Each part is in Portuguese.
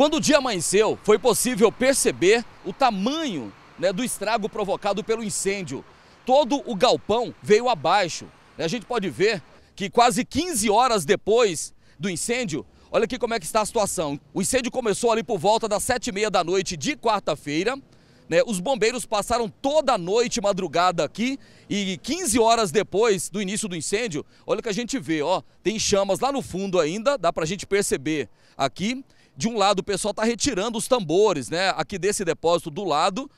Quando o dia amanheceu, foi possível perceber o tamanho né, do estrago provocado pelo incêndio. Todo o galpão veio abaixo. A gente pode ver que quase 15 horas depois do incêndio, olha aqui como é que está a situação. O incêndio começou ali por volta das 7h30 da noite de quarta-feira. Né? Os bombeiros passaram toda a noite madrugada aqui e 15 horas depois do início do incêndio, olha o que a gente vê, ó, tem chamas lá no fundo ainda, dá para a gente perceber aqui de um lado o pessoal está retirando os tambores, né? Aqui desse depósito do lado.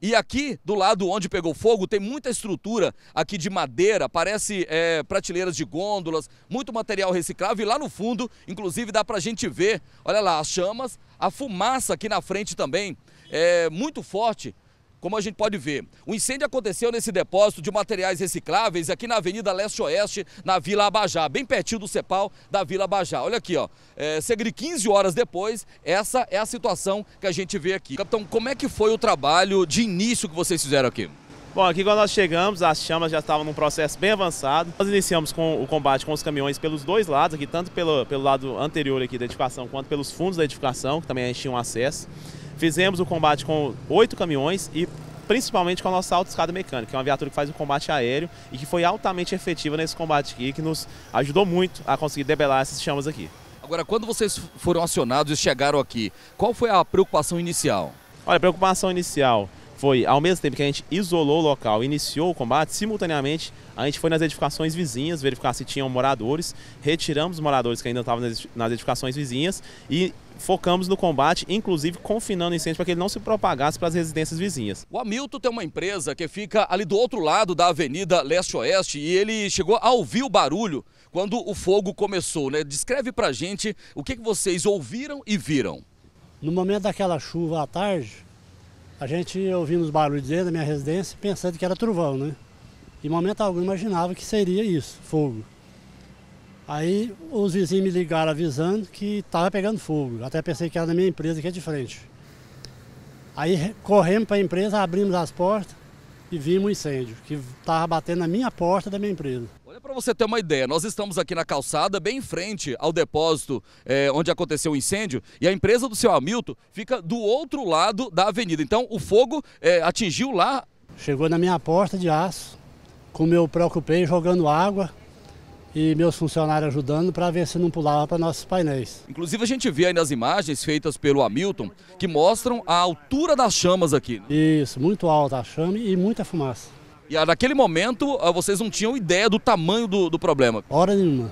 E aqui, do lado onde pegou fogo, tem muita estrutura aqui de madeira, parece é, prateleiras de gôndolas, muito material reciclável. E lá no fundo, inclusive, dá para a gente ver, olha lá, as chamas, a fumaça aqui na frente também, é muito forte. Como a gente pode ver, o incêndio aconteceu nesse depósito de materiais recicláveis aqui na Avenida Leste-Oeste, na Vila Abajá, bem pertinho do CEPAL da Vila Abajá. Olha aqui, ó. É, cerca de 15 horas depois, essa é a situação que a gente vê aqui. Capitão, como é que foi o trabalho de início que vocês fizeram aqui? Bom, aqui quando nós chegamos, as chamas já estavam num processo bem avançado. Nós iniciamos com o combate com os caminhões pelos dois lados, aqui tanto pelo, pelo lado anterior aqui da edificação, quanto pelos fundos da edificação, que também a gente tinha um acesso. Fizemos o combate com oito caminhões e principalmente com a nossa autoescada mecânica, que é uma viatura que faz o combate aéreo e que foi altamente efetiva nesse combate aqui, que nos ajudou muito a conseguir debelar essas chamas aqui. Agora, quando vocês foram acionados e chegaram aqui, qual foi a preocupação inicial? Olha, a preocupação inicial foi, ao mesmo tempo que a gente isolou o local, iniciou o combate, simultaneamente a gente foi nas edificações vizinhas verificar se tinham moradores, retiramos os moradores que ainda estavam nas edificações vizinhas e focamos no combate, inclusive confinando incêndio para que ele não se propagasse para as residências vizinhas. O Hamilton tem uma empresa que fica ali do outro lado da Avenida Leste-Oeste e ele chegou a ouvir o barulho quando o fogo começou. Né? Descreve para a gente o que, vocês ouviram e viram. No momento daquela chuva à tarde, a gente ouvindo os barulhos dentro da minha residência pensando que era trovão, né? Em momento algum imaginava que seria isso, fogo. Aí os vizinhos me ligaram avisando que estava pegando fogo. Até pensei que era na minha empresa, que é de frente. Aí corremos para a empresa, abrimos as portas e vimos um incêndio, que estava batendo na minha porta da minha empresa. Olha, para você ter uma ideia, nós estamos aqui na calçada, bem em frente ao depósito é, onde aconteceu o incêndio, e a empresa do seu Hamilton fica do outro lado da avenida. Então, o fogo é, atingiu lá. Chegou na minha porta de aço, como eu preocupei, jogando água, e meus funcionários ajudando para ver se não pulava para nossos painéis. Inclusive a gente vê aí nas imagens feitas pelo Hamilton que mostram a altura das chamas aqui. Né? Isso, muito alta a chama e muita fumaça. E ah, naquele momento ah, vocês não tinham ideia do tamanho do, do problema? Hora nenhuma.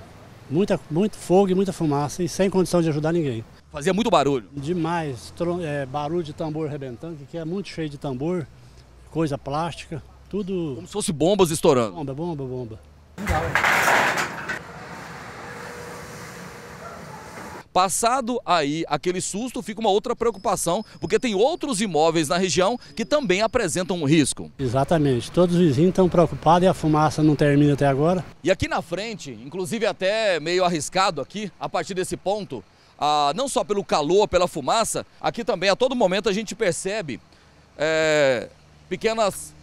Muita, muito fogo e muita fumaça e sem condição de ajudar ninguém. Fazia muito barulho? Demais. É, barulho de tambor rebentando, que é muito cheio de tambor, coisa plástica, tudo... Como se fosse bombas estourando? Bomba, bomba, bomba. Legal. Passado aí aquele susto, fica uma outra preocupação, porque tem outros imóveis na região que também apresentam um risco. Exatamente, todos os vizinhos estão preocupados e a fumaça não termina até agora. E aqui na frente, inclusive até meio arriscado aqui, a partir desse ponto, ah, não só pelo calor, pela fumaça, aqui também a todo momento a gente percebe é, pequenas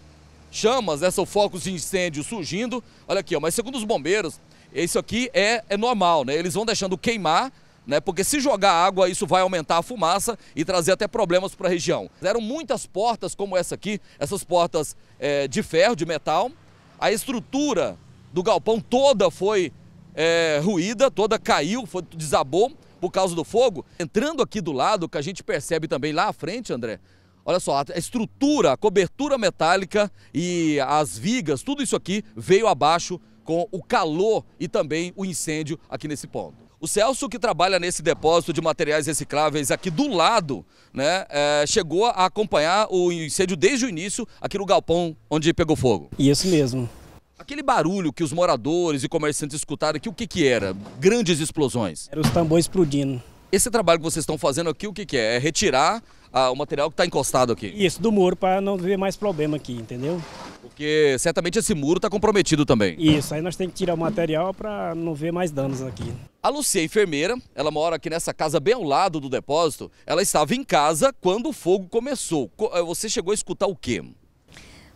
chamas, né, são focos de incêndio surgindo. Olha aqui, ó, mas segundo os bombeiros, isso aqui é, é normal, né? Eles vão deixando queimar né? Porque se jogar água, isso vai aumentar a fumaça e trazer até problemas para a região. Eram muitas portas como essa aqui, essas portas é, de ferro, de metal. A estrutura do galpão toda foi é, ruída, toda caiu, foi, desabou por causa do fogo. Entrando aqui do lado, que a gente percebe também lá à frente, André, olha só, a estrutura, a cobertura metálica e as vigas, tudo isso aqui veio abaixo com o calor e também o incêndio aqui nesse ponto. O Celso, que trabalha nesse depósito de materiais recicláveis aqui do lado, né, é, chegou a acompanhar o incêndio desde o início aqui no galpão onde pegou fogo. Isso mesmo. Aquele barulho que os moradores e comerciantes escutaram aqui, o que, que era? Grandes explosões. Eram os tambores explodindo. Esse trabalho que vocês estão fazendo aqui, o que, que é? É retirar ah, o material que está encostado aqui. Isso, do muro, para não ter mais problema aqui, entendeu? Porque certamente esse muro está comprometido também. Isso, aí nós temos que tirar o material para não ver mais danos aqui. A Lucia, enfermeira, ela mora aqui nessa casa bem ao lado do depósito. Ela estava em casa quando o fogo começou. Eh, você chegou a escutar o quê?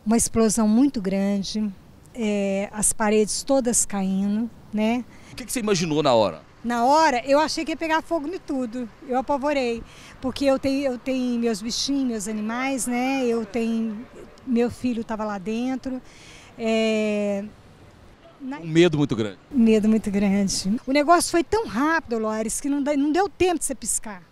Uma explosão muito grande, é, as paredes todas caindo, né? O que, que você imaginou na hora? Na hora, eu achei que ia pegar fogo em tudo. Eu apavorei, porque eu tenho, eu tenho meus bichinhos, meus animais, né? Eu tenho meu filho estava lá dentro. É... Um medo muito grande. Medo muito grande. O negócio foi tão rápido, Lores, que não, não deu tempo de você piscar.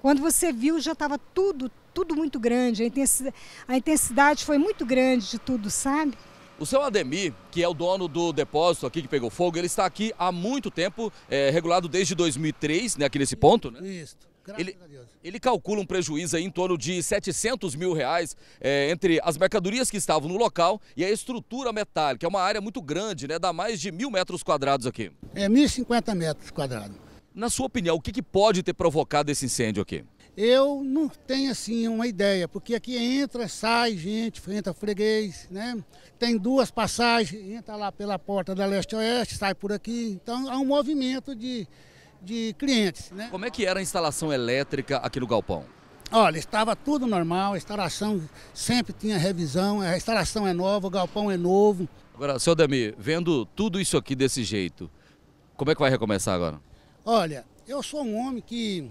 Quando você viu, já estava tudo, tudo muito grande. A intensidade, a intensidade foi muito grande de tudo, sabe? O seu Ademir, que é o dono do depósito aqui que pegou fogo, ele está aqui há muito tempo, é, regulado desde 2003, né, aqui nesse ponto, né? Isso. Ele, ele, calcula um prejuízo em torno de 700 mil reais é, entre as mercadorias que estavam no local e a estrutura metálica. É uma área muito grande, né? Dá mais de mil metros quadrados aqui. É, 1.050 metros quadrados. Na sua opinião, o que, que pode ter provocado esse incêndio aqui? Eu não tenho assim uma ideia, porque aqui entra, sai gente, entra freguês, né? Tem duas passagens, entra lá pela porta da leste-oeste, sai por aqui. Então há um movimento de, de clientes, né? Como é que era a instalação elétrica aqui no galpão? Olha, estava tudo normal, a instalação sempre tinha revisão, a instalação é nova, o galpão é novo. Agora, seu Demir, vendo tudo isso aqui desse jeito, como é que vai recomeçar agora? Olha, eu sou um homem que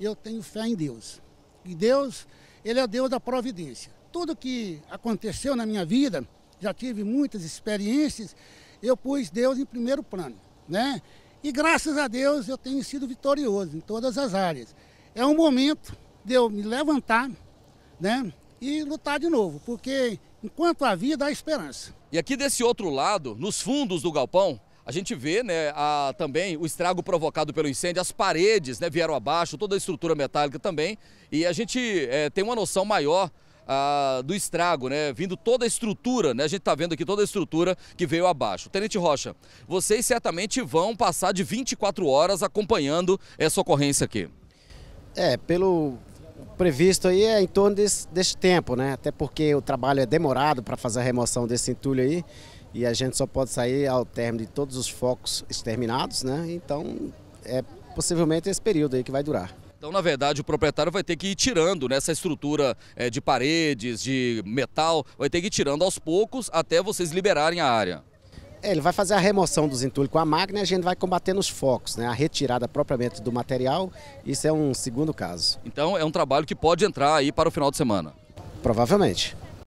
eu tenho fé em Deus. E Deus, Ele é o Deus da providência. Tudo que aconteceu na minha vida, já tive muitas experiências, eu pus Deus em primeiro plano, né? E graças a Deus eu tenho sido vitorioso em todas as áreas. É um momento de eu me levantar, né? E lutar de novo, porque enquanto há vida há esperança. E aqui desse outro lado, nos fundos do galpão, a gente vê né, a, também o estrago provocado pelo incêndio, as paredes né, vieram abaixo, toda a estrutura metálica também. E a gente é, tem uma noção maior ah, do estrago, né? Vindo toda a estrutura, né? A gente está vendo aqui toda a estrutura que veio abaixo. Tenente Rocha, vocês certamente vão passar de 24 horas acompanhando essa ocorrência aqui. É, pelo previsto aí é em torno desse, desse tempo, né? Até porque o trabalho é demorado para fazer a remoção desse entulho aí e a gente só pode sair ao término de todos os focos exterminados, né? Então é possivelmente esse período aí que vai durar. Então, na verdade, o proprietário vai ter que ir tirando né, essa estrutura é, de paredes, de metal, vai ter que ir tirando aos poucos até vocês liberarem a área. É, ele vai fazer a remoção dos entulhos com a máquina e a gente vai combater nos focos, né? a retirada propriamente do material, isso é um segundo caso. Então é um trabalho que pode entrar aí para o final de semana? Provavelmente.